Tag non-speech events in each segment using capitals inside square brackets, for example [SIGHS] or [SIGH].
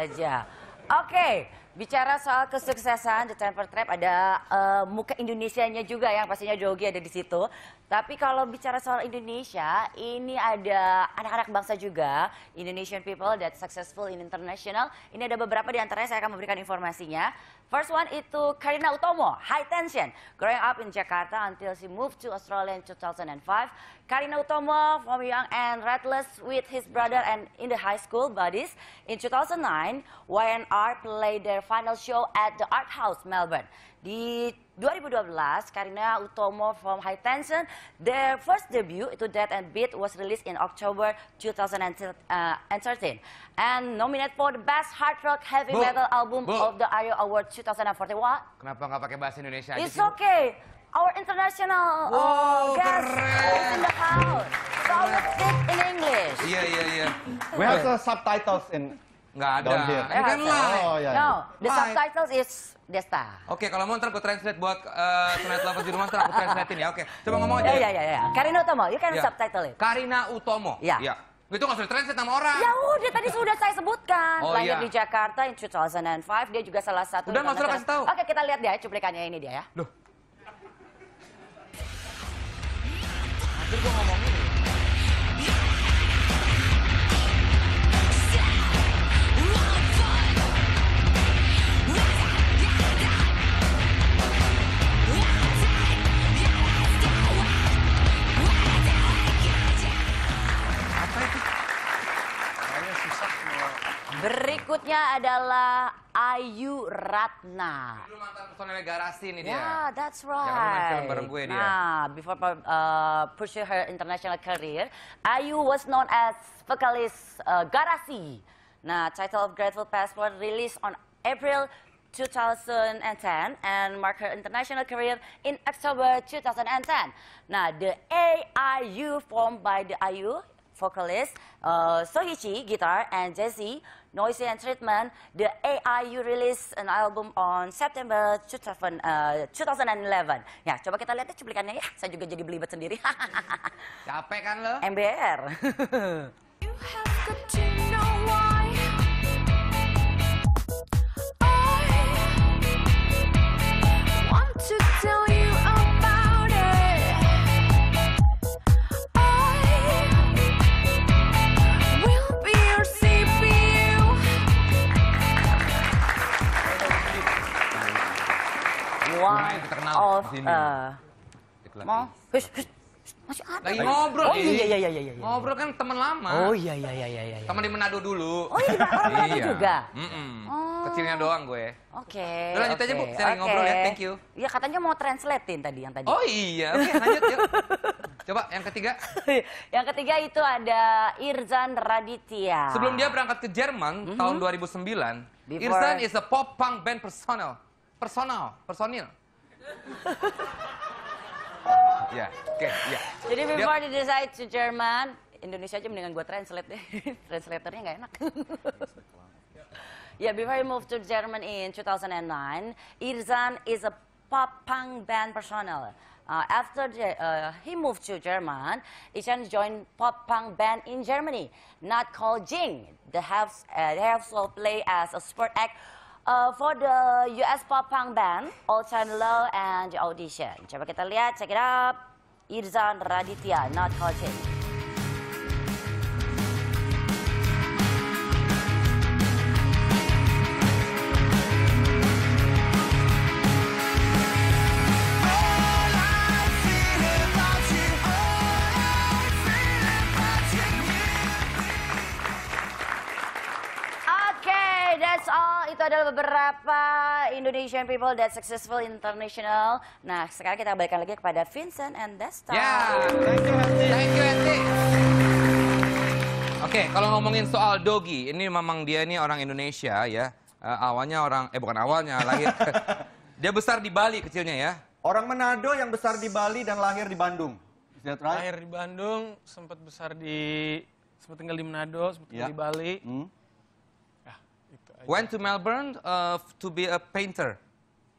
aja. Oke, okay. bicara soal kesuksesan The Temper Trap ada uh, muka Indonesianya juga yang pastinya Jogi ada di situ. Tapi kalau bicara soal Indonesia, ini ada anak-anak bangsa juga, Indonesian people that successful in international. Ini ada beberapa di antaranya saya akan memberikan informasinya. First one itu Karina Utomo, high tension. Growing up in Jakarta until she moved to Australia in 2005. Karina Utomo from young and restless with his brother and in the high school buddies. In 2009, YNR played their final show at the Art House Melbourne. Di 2012, Karina Utomo from High Tension, their first debut itu Dead and Beat was released in October 2013 and nominated for the Best Hard Rock Heavy Bu, Metal Album Bu. of the ARIO Award 2041. Kenapa nggak pakai bahasa Indonesia? It's aja okay. Our international uh, wow, guest is in the house. So I will speak in English. Yeah, yeah, yeah. We have the subtitles in Nggak ada. Down kan lah. Oh, ya. No, the subtitles is Desta. Oke, okay, kalau mau ntar aku translate buat uh, eh, Tonight Lovers di rumah, ntar aku translatein ya. Oke, okay. coba ngomong aja. Iya, iya, iya. Karina Utomo, you can yeah. subtitle it. Karina Utomo. Ya. Iya. Yeah. Yeah. Itu nggak sudah translate sama orang. Ya udah tadi sudah saya sebutkan. Oh, Lahir yeah. di Jakarta in 2005. Dia juga salah satu. Udah nggak usah kasih tahu. Oke kita lihat dia cuplikannya ini dia ya. Loh. Hampir gue ngomongin. adalah Ayu Ratna. Dulu mantan garasi ini dia. Yeah, that's ya, right. Yang main bareng gue dia. Nah, before uh, pursue her international career, Ayu was known as vokalis uh, garasi. Nah, title of Grateful Passport released on April 2010 and mark her international career in October 2010. nah the AIU formed by the Ayu vocalist uh, Sohichi guitar and Jesse Noisy and Treatment, the AI you release an album on September 2000, 2011. Uh, ya, coba kita lihat cuplikannya ya. Saya juga jadi belibet sendiri. [LAUGHS] Capek kan lo? MBR. [LAUGHS] mau. Hush, hush, Masih ada. Lagi oh, ngobrol. Oh iya, iya, iya, iya. Ngobrol kan teman lama. Oh iya, iya, iya, iya. iya. Teman di Manado dulu. Oh iya, orang Manado [LAUGHS] iya. juga? Mm Oh. Kecilnya doang gue. Oke. lanjut aja Bu, sering ngobrol ya, thank you. Iya katanya mau translatein tadi yang tadi. Oh iya, oke lanjut yuk. Coba yang ketiga. [LAUGHS] yang ketiga itu ada Irzan Raditya. Sebelum dia berangkat ke Jerman mm -hmm. tahun 2009, Irzan is a pop punk band personal. Personal, personil. [LAUGHS] Ya, oke, ya. Jadi before Dia... they decide to German, Indonesia aja mendingan gue translate deh. [LAUGHS] Translatornya nggak enak. [LAUGHS] yeah, before he moved to German in 2009, Irzan is a pop punk band personnel. Uh, after the, uh, he moved to German, Ishan joined pop punk band in Germany, not called Jing. They have uh, they also play as a sport act Uh, for the US pop punk band, All Time Low and Audition. Coba kita lihat, check it up. Irzan Raditya, Not coaching. that's all. Itu adalah beberapa Indonesian people that successful international. Nah, sekarang kita balikan lagi kepada Vincent and Desta. Ya, yeah, thank you, Hati. Thank you, Hati. Oke, kalau ngomongin soal Dogi, ini memang dia ini orang Indonesia ya. Eh, awalnya orang, eh bukan awalnya, lahir. [LAUGHS] dia besar di Bali kecilnya ya. Orang Manado yang besar di Bali dan lahir di Bandung. Lahir di Bandung, sempat besar di, sempat tinggal di Manado, sempat tinggal ya. di Bali. Hmm Went to Melbourne uh, to be a painter,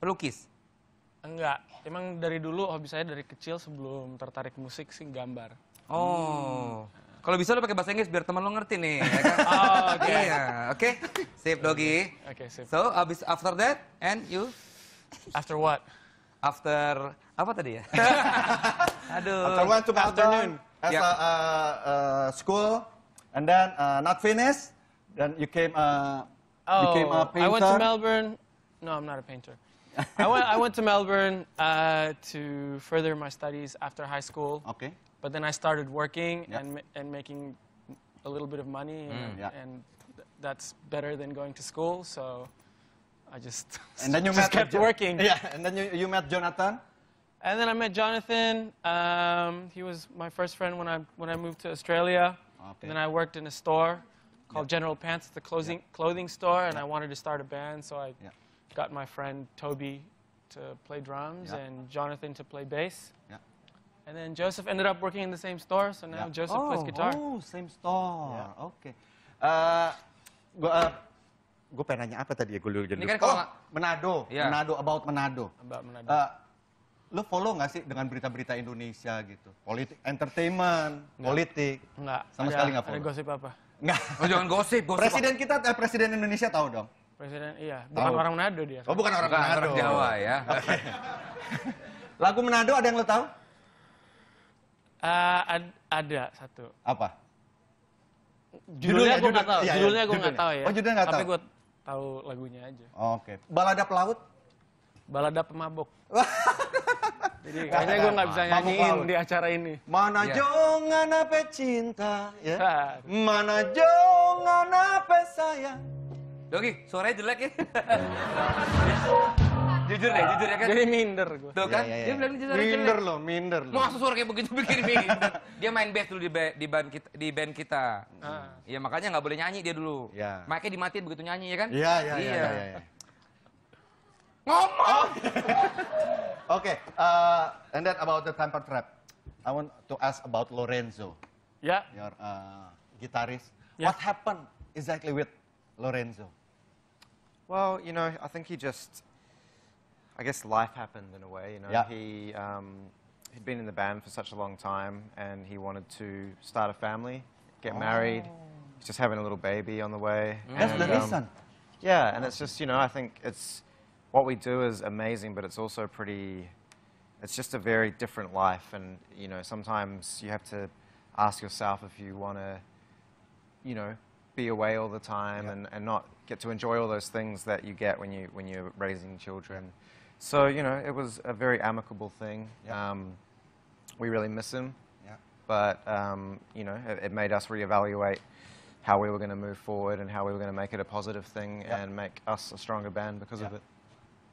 pelukis. Enggak, emang dari dulu hobi saya dari kecil sebelum tertarik musik sih gambar. Oh. Hmm. Kalau bisa lo pakai bahasa Inggris biar teman lo ngerti nih. Ya kan? [LAUGHS] oh, oke. Okay. Iya, oke. Okay? Sip, Dogi. Oke, okay. sip. So, abis after that, and you? After what? After, apa tadi ya? [LAUGHS] Aduh. After one to afternoon. After, yeah. uh, uh, school, and then uh, not finished, then you came uh, Oh, became a painter? I went to Melbourne. No, I'm not a painter. I went. I went to Melbourne uh, to further my studies after high school. Okay. But then I started working and and making a little bit of money, mm, and, yeah. and th that's better than going to school. So I just and then you [LAUGHS] just kept working. Yeah, and then you, you met Jonathan. And then I met Jonathan. Um, he was my first friend when I when I moved to Australia. Okay. And then I worked in a store called yeah. General Pants, the clothing, yeah. clothing store, and I wanted to start a band, so I got my friend Toby to play drums and Jonathan to play bass. And then Joseph ended up working in the same store, so now Joseph oh, plays guitar. Oh, same store. Yeah. Okay. Uh, gua, uh, gue pengen nanya apa tadi ya gue dulu. Ini kan oh, Manado, yeah. Manado about Manado. About Manado. Uh, lo follow nggak sih dengan berita-berita Indonesia gitu, politik, entertainment, nggak. politik, nggak. sama ada, sekali nggak follow. Ada gosip apa? Nggak. Oh, jangan gosip, gosip. Presiden kita, eh, presiden Indonesia tahu dong. Presiden, iya. Bukan tahu. orang Manado dia. Oh, bukan orang Manado. Orang Jawa ya. Okay. [LAUGHS] Lagu Manado ada yang lo tahu? Uh, ad ada satu. Apa? Judulnya, judulnya gue nggak tahu. Iya, iya judulnya gue nggak tahu ya. Oh, judulnya nggak tahu. Tapi gue tahu lagunya aja. Oke. Okay. Balada pelaut? Balada pemabok. [LAUGHS] Jadi kayaknya gue gak bisa nyanyiin di acara ini. Mana ya. jongan apa cinta, ya? Ah. Mana jongan apa sayang. Dogi, suaranya jelek ya. [LAUGHS] jujur deh, jujur ya kan? Jadi minder gue. Tuh kan? Ya, ya, ya. Dia bilang jujur Minder loh, minder loh. Masa suara kayak begitu bikin minder. [LAUGHS] dia main bass dulu di, ba di band kita. Di band kita. Hmm. Ya makanya gak boleh nyanyi dia dulu. Ya. Makanya dimatiin begitu nyanyi ya kan? Iya, iya, iya. Ya, ya, ya. okay, uh, and then about the temper trap. I want to ask about Lorenzo. Yeah. Your uh, guitarist. Yeah. What happened exactly with Lorenzo? Well, you know, I think he just, I guess life happened in a way, you know. Yeah. He, um, he'd been in the band for such a long time and he wanted to start a family, get oh. married. He's just having a little baby on the way. Mm. That's the um, reason. yeah, and it's just, you know, I think it's, what we do is amazing, but it's also pretty, it's just a very different life. And, you know, sometimes you have to ask yourself if you want to, you know, be away all the time yep. and, and not get to enjoy all those things that you get when, you, when you're raising children. So, you know, it was a very amicable thing. Yep. Um, we really miss him. But, um, you know, it, it, made us reevaluate how we were going to move forward and how we were going to make it a positive thing and make us a stronger band because of it.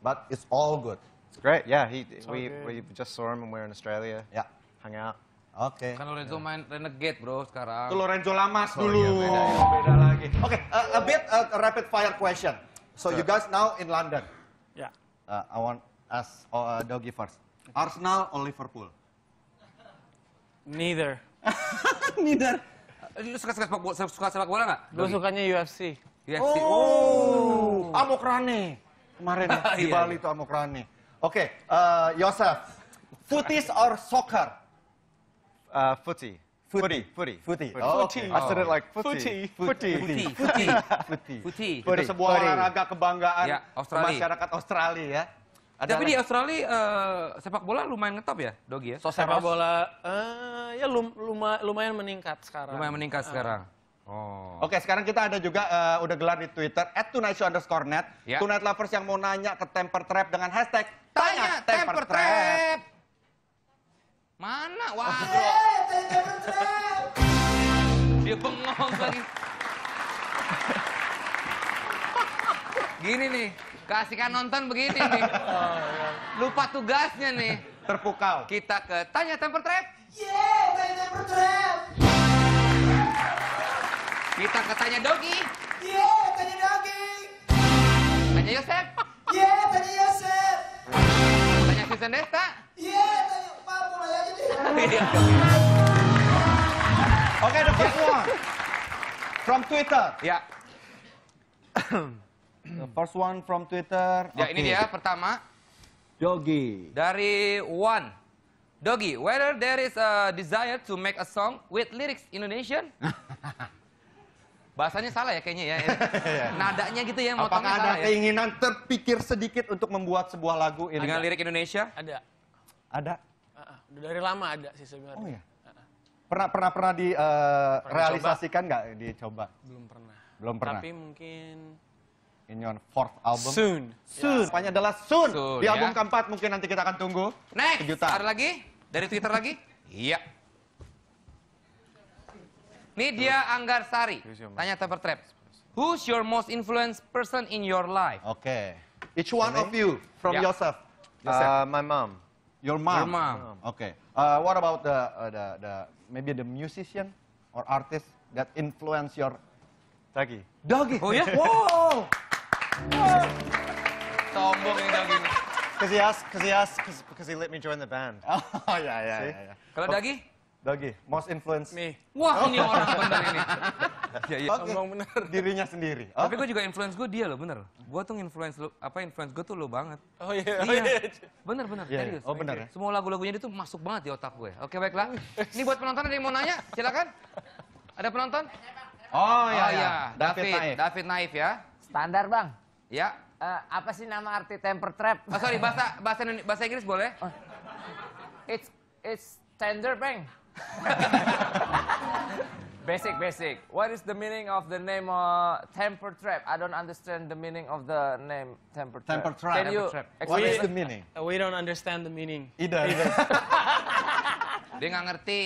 but it's all good. It's great. Yeah, he it's we we just saw him when we were in Australia. Yeah, hang out. Oke. Okay. Kan Lorenzo yeah. main Renegade bro sekarang. Itu Lorenzo Lamas oh, dulu. Iya, beda, ya. beda lagi. Oke, okay, uh, a bit uh, rapid fire question. So sure. you guys now in London. Yeah. Uh, I want us uh, Doggy first. Okay. Arsenal or Liverpool? Neither. [LAUGHS] Neither. Eh, lu suka sepak bola, suka sepak bola enggak? Gue sukanya UFC. UFC. Oh, oh. Amok kemarin ya, [LAUGHS] iya, di Bali itu iya. amokrani. Oke, uh, Yosef, footies or soccer? Uh, footy. Footy. Footy. Footy. Oh, okay. I said it like footy. Footy. Footy. Footy. Footy. Footy. [LAUGHS] Itu sebuah olahraga kebanggaan ya, masyarakat Australia ya. Ada Tapi di Australia uh, sepak bola lumayan ngetop ya, Dogi ya? So, sepak bola uh, ya lum, lumayan meningkat sekarang. Lumayan meningkat uh. sekarang. Oh. Oke, sekarang kita ada juga uh, udah gelar di Twitter @tunaigshow_net. Yeah. Tonight lovers yang mau nanya ke Temper Trap dengan hashtag tanya, Temper, Trap. Mana? Wah. Hey, Temper Dia bengong lagi. Gini nih, kasihkan nonton begini nih. Oh, iya. Lupa tugasnya nih. Terpukau. Kita ke tanya Temper Trap. Yeah. Tanya Dogi. Iya, yeah, tanya Dogi. Tanya Yosep. Iya, yeah, tanya Yosep. Tanya Susan Desta. Iya, yeah, tanya Pak mulai aja deh. Iya. Oke, the first one. From Twitter. Ya. the first one from Twitter. Ya, okay. ini dia pertama. Dogi. Dari One. Dogi, whether there is a desire to make a song with lyrics Indonesian? [LAUGHS] Bahasanya salah ya kayaknya ya. [LAUGHS] Iya. Nadanya gitu ya, Apakah ada salah ya. keinginan ya? terpikir sedikit untuk membuat sebuah lagu ini? Dengan lirik Indonesia? Ada. Ada? Uh, dari lama ada sih sebenarnya. Oh iya? pernah, pernah, pernah direalisasikan eh, uh, nggak dicoba? Belum pernah. Belum pernah? Tapi mungkin... In your fourth album? Soon. Soon. Yeah. Apanya adalah soon. soon di ya. album ya. keempat mungkin nanti kita akan tunggu. Next. Ada lagi? Dari Twitter lagi? Iya. Nidia Anggarsari tanya Tupper Trap. Who's your most influenced person in your life? Okay. Each one of you from yeah. yourself. Uh, my mom. Your mom. Your mom. Okay. Uh, what about the, uh, the the maybe the musician or artist that influence your Dagi? Dagi. Oh yeah. [LAUGHS] Whoa. Sombong ini Dagi. [LAUGHS] Because he asked, because he asked, because he let me join the band. Oh yeah, yeah, See? yeah. yeah. Kalau oh. Dagi? Bagi, most influence. Me. Wah, oh. ini orang benar ini. [LAUGHS] Iya, iya. Okay. Ngomong benar. Dirinya sendiri. Oh. Tapi gue juga influence gue dia loh, bener. Gue tuh influence lo, apa influence gue tuh lo banget. Oh iya. Yeah. iya. Oh, iya. Bener, bener. Yeah, iya. serius. Oh bener ya. Semua lagu-lagunya itu masuk banget di otak gue. Oke, baiklah. Ini buat penonton ada yang mau nanya, silakan. Ada penonton? Oh iya, oh, iya. iya. David, David Naif. David Naif ya. Standar bang. Ya. Uh, apa sih nama arti temper trap? Oh sorry, bahasa bahasa, bahasa Inggris boleh? Oh. It's it's tender bang. [LAUGHS] basic, basic. What is the meaning of the name uh, temper trap? I don't understand the meaning of the name temper trap. Temper trap. Can you trap. What is the meaning? Uh, we don't understand the meaning. Either. Either. [LAUGHS] Dia nggak ngerti.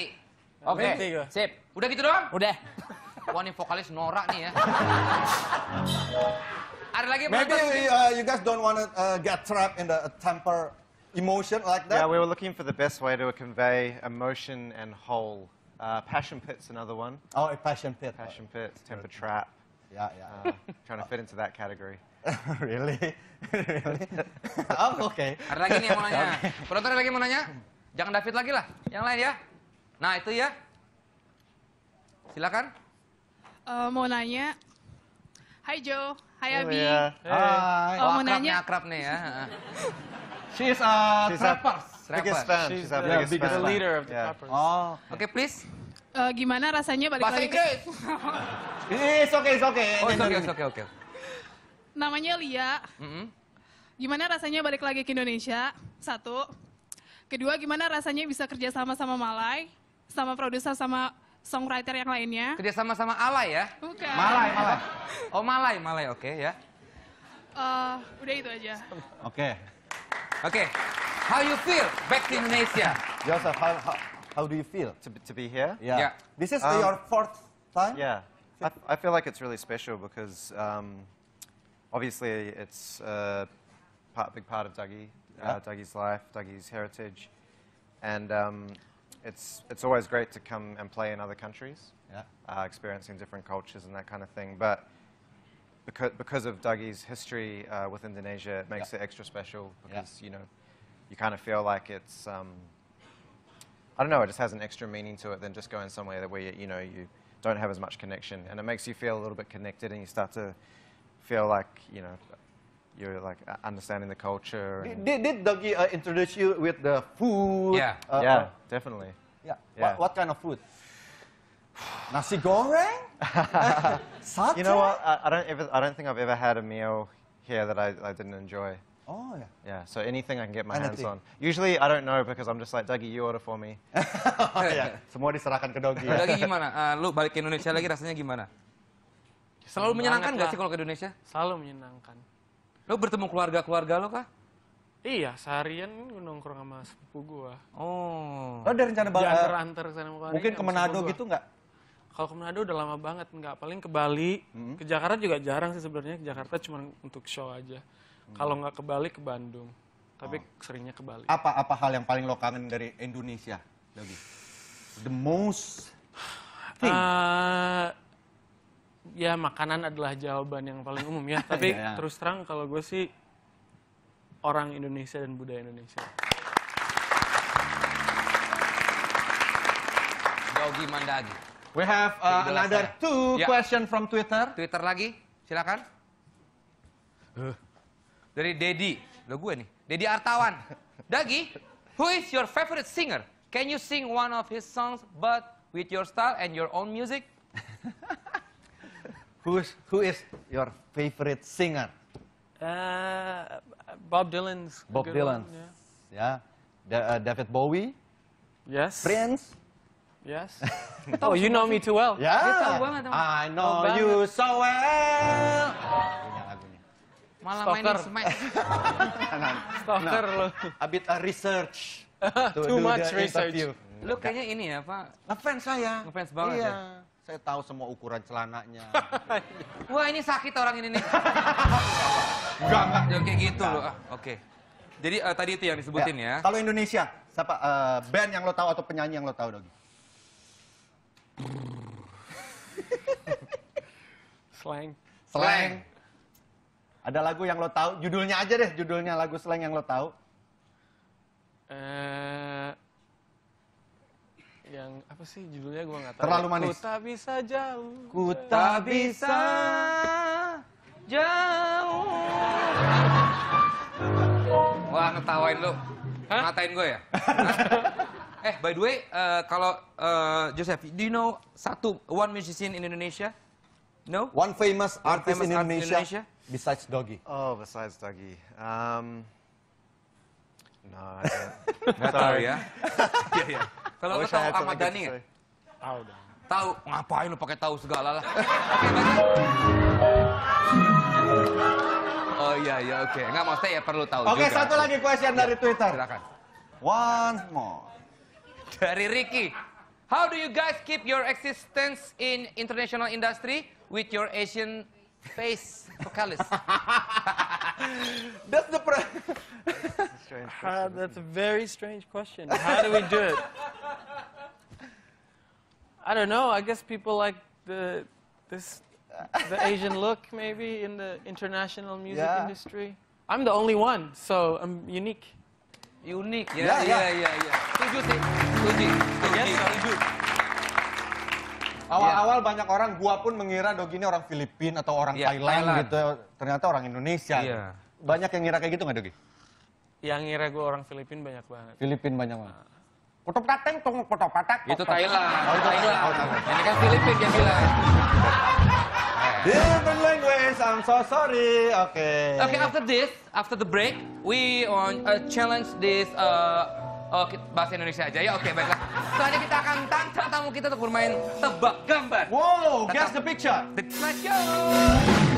Oke, okay. sip. Udah gitu doang? Udah. Wah, nih vokalis norak nih ya. [LAUGHS] Ada lagi Maybe you, uh, you guys don't want to uh, get trapped in the temper emotion like that? Yeah, we were looking for the best way to convey emotion and whole. Uh, passion pit's another one. Oh, a passion pit. Passion pit, temper trap. Yeah, yeah. Uh, trying to fit into that category. [LAUGHS] really? [LAUGHS] really? [LAUGHS] oh, oke. Okay. Ada lagi nih yang mau nanya. Penonton ada lagi yang mau nanya? Jangan David lagi lah. Yang lain ya. Nah, itu ya. Silakan. Uh, mau nanya. Hai Jo. Hai Abi. Ya. Hai. Oh, oh, mau nanya. akrab nih ya. She is a She's A biggest fan. She's a biggest, biggest fan. leader of the yeah. Oh. Oke, okay, please. Uh, gimana rasanya balik Bahasa lagi ke... [LAUGHS] It's okay, it's okay. Oh, it's okay, it's okay, okay. Namanya Lia. Mm -hmm. Gimana rasanya balik lagi ke Indonesia? Satu. Kedua, gimana rasanya bisa kerja sama sama Malai, sama produser, sama songwriter yang lainnya? Kerja sama sama Alay ya? Bukan. Malai, Malai. Oh, Malai, Malai, oke okay, ya. Uh, udah itu aja. Oke. Okay. Okay. How you feel back to Indonesia? Joseph, how, how, how do you feel? To, to be here? Yeah. yeah. This is um, your fourth time? Yeah. I, I, feel like it's really special because um, obviously it's a part, big part of Dougie, uh, yeah. uh, Dougie's life, Dougie's heritage. And um, it's, it's always great to come and play in other countries, yeah. uh, experiencing different cultures and that kind of thing. But because, because of Dougie's history uh, with Indonesia, it makes it extra special because, you know, you kind of feel like it's, um, I don't know, it just has an extra meaning to it than just going somewhere that where, you, you know, you don't have as much connection. And it makes you feel a little bit connected and you start to feel like, you know, you're like understanding the culture. Did, did, did Dougie uh, introduce you with the food? Yeah, uh, yeah, uh, definitely. Yeah. yeah. What, what kind of food? [SIGHS] Nasi goreng? [LAUGHS] satay? You know what? I, I don't. Ever, I don't think I've ever had a meal here that I, I didn't enjoy. Oh yeah. Yeah. So anything I can get my Anything. hands on. Usually I don't know because I'm just like Dougie, you order for me. oh, [LAUGHS] yeah. Semua diserahkan ke Dougie. [LAUGHS] Ya. Dougie gimana? Uh, lu balik ke Indonesia lagi rasanya gimana? Selalu menyenangkan ya. nggak sih kalau ke Indonesia? Selalu menyenangkan. Lu bertemu keluarga-keluarga lo kah? Iya, seharian nongkrong sama sepupu gua. Oh. Lo ada rencana balik? Diantar-antar ke sana Mungkin ke Manado gitu nggak? Kalau ke Manado udah lama banget nggak, paling ke Bali, hmm. ke Jakarta juga jarang sih sebenarnya. Ke Jakarta cuma untuk show aja. Hmm. Kalau nggak ke Bali ke Bandung, tapi oh. seringnya ke Bali. Apa apa hal yang paling lo kangen dari Indonesia, Dogi? The most thing. Uh, ya makanan adalah jawaban yang paling umum ya. [LAUGHS] Tapi yeah, yeah. terus terang kalau gue sih orang Indonesia dan budaya Indonesia. Dogi Mandagi. We have uh, another ya. two ya. question from Twitter. Twitter lagi, silakan. Dari Dedi, lo gue nih. Dedi Artawan. Dagi, who is your favorite singer? Can you sing one of his songs but with your style and your own music? [LAUGHS] Who's, who is your favorite singer? Uh, Bob Dylan's. Bob Dylan, yeah. yeah. uh, David Bowie. Yes. Prince. Yes. [LAUGHS] oh, you know me too well. Ya. Yeah. I oh, know Tau you so well. Malah Stalker. mainin [LAUGHS] nah, nah. Stalker nah, lo. A bit a uh, research. [LAUGHS] to Too much research. Interview. Lu kayaknya ini ya, Pak. Ngefans saya. Ngefans banget iya. ya. Saya tahu semua ukuran celananya. Wah, ini sakit orang ini nih. Enggak, enggak. Ya, kayak gitu loh. Ah, Oke. Okay. Jadi uh, tadi itu yang disebutin ya. ya. Kalau Indonesia, siapa uh, band yang lo tahu atau penyanyi yang lo tahu, dong? [LAUGHS] slang. Slang. Ada lagu yang lo tahu, judulnya aja deh, judulnya lagu slang yang lo tahu. Eh yang apa sih judulnya gue nggak tahu. Terlalu manis. Ku tak bisa jauh. Ku tak bisa jauh. Wah, ngetawain lu. Hah? Ngatain gue ya? [LAUGHS] Eh, by the way, uh, kalau uh, Joseph, do you know satu one musician in Indonesia? No. One famous one artist famous in, Indonesia, artist Indonesia besides Doggy. Oh, besides Doggy. Um, no, I don't. [LAUGHS] Sorry, ya. [LAUGHS] Iya, iya. Kalau lo tahu Ahmad Dhani ya? Tahu dong. Tahu. Ngapain lo pakai tahu segala lah? [LAUGHS] oh iya iya oke. Okay. Nggak maksudnya ya perlu tahu. Oke, satu lagi question dari iya. Twitter. Silakan. One more. dari Ricky. How do you guys keep your existence in international industry with your Asian face focalis? that's the pro that's, [LAUGHS] a ah, that's a very strange question. [LAUGHS] How do we do it? I don't know. I guess people like the this the Asian look maybe in the international music yeah. industry. I'm the only one, so I'm unique. Unique, yeah, yeah, yeah, yeah. yeah, yeah. Setuju. setuju. Awal-awal yeah. banyak orang, gua pun mengira Dogi ini orang Filipina atau orang yeah, Thailand, Thailand gitu. Ternyata orang Indonesia. Yeah. Banyak yang ngira kayak gitu nggak Dogi? Yang ngira gua orang Filipina banyak banget. Filipina banyak banget. Ah. Potong kateng tong potong patak. Itu Thailand. Oh, itu Thailand. Oh, Thailand. Ini kan Filipina yang bilang. Eh. Different language. I'm so sorry. Okay. Okay. After this, after the break, we on uh, challenge this. Uh, Oh, bahasa Indonesia aja ya. Oke, okay, baiklah. Selanjutnya kita akan tantang tamu kita untuk bermain tebak gambar. Wow, guess the picture. let's go.